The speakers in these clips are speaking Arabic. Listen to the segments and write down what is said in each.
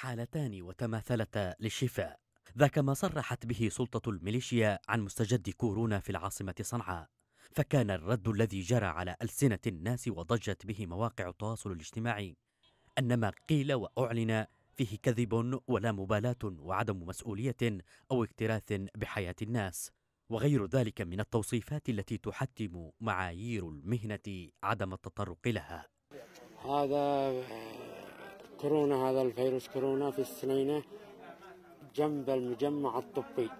حالتان وتماثلتا للشفاء ذاك ما صرحت به سلطة الميليشيا عن مستجد كورونا في العاصمة صنعاء فكان الرد الذي جرى على ألسنة الناس وضجت به مواقع التواصل الاجتماعي أن ما قيل وأعلن فيه كذب ولا مبالاة وعدم مسؤولية أو اكتراث بحياة الناس وغير ذلك من التوصيفات التي تحتم معايير المهنة عدم التطرق لها هذا كورونا هذا الفيروس كورونا في السنينة جنب المجمع الطبي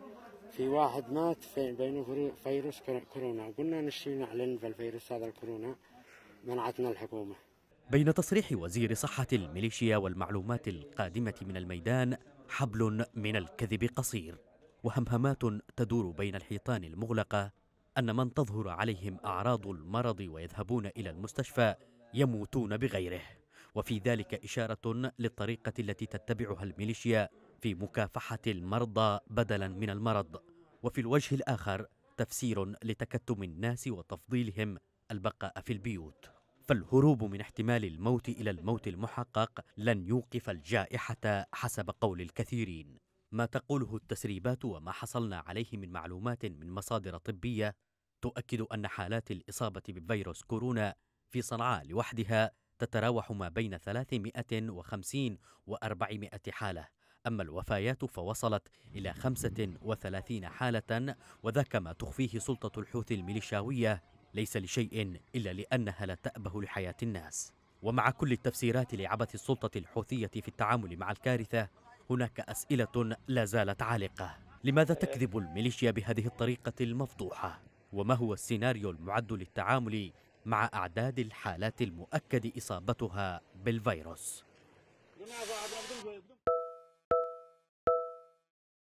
في واحد مات في بينه فيروس كورونا قلنا نشتي نعلن بالفيروس هذا الكورونا منعتنا الحكومة بين تصريح وزير صحة الميليشيا والمعلومات القادمة من الميدان حبل من الكذب قصير وهمهمات تدور بين الحيطان المغلقة أن من تظهر عليهم أعراض المرض ويذهبون إلى المستشفى يموتون بغيره وفي ذلك إشارة للطريقة التي تتبعها الميليشيا في مكافحة المرضى بدلا من المرض وفي الوجه الآخر تفسير لتكتم الناس وتفضيلهم البقاء في البيوت فالهروب من احتمال الموت إلى الموت المحقق لن يوقف الجائحة حسب قول الكثيرين ما تقوله التسريبات وما حصلنا عليه من معلومات من مصادر طبية تؤكد أن حالات الإصابة بفيروس كورونا في صنعاء لوحدها تتراوح ما بين 350 و 400 حالة أما الوفيات فوصلت إلى 35 حالة وذاك ما تخفيه سلطة الحوثي الميليشاوية ليس لشيء إلا لأنها لا تأبه لحياة الناس ومع كل التفسيرات لعبث السلطة الحوثية في التعامل مع الكارثة هناك أسئلة لا زالت عالقة لماذا تكذب الميليشيا بهذه الطريقة المفضوحة؟ وما هو السيناريو المعد للتعامل مع أعداد الحالات المؤكد إصابتها بالفيروس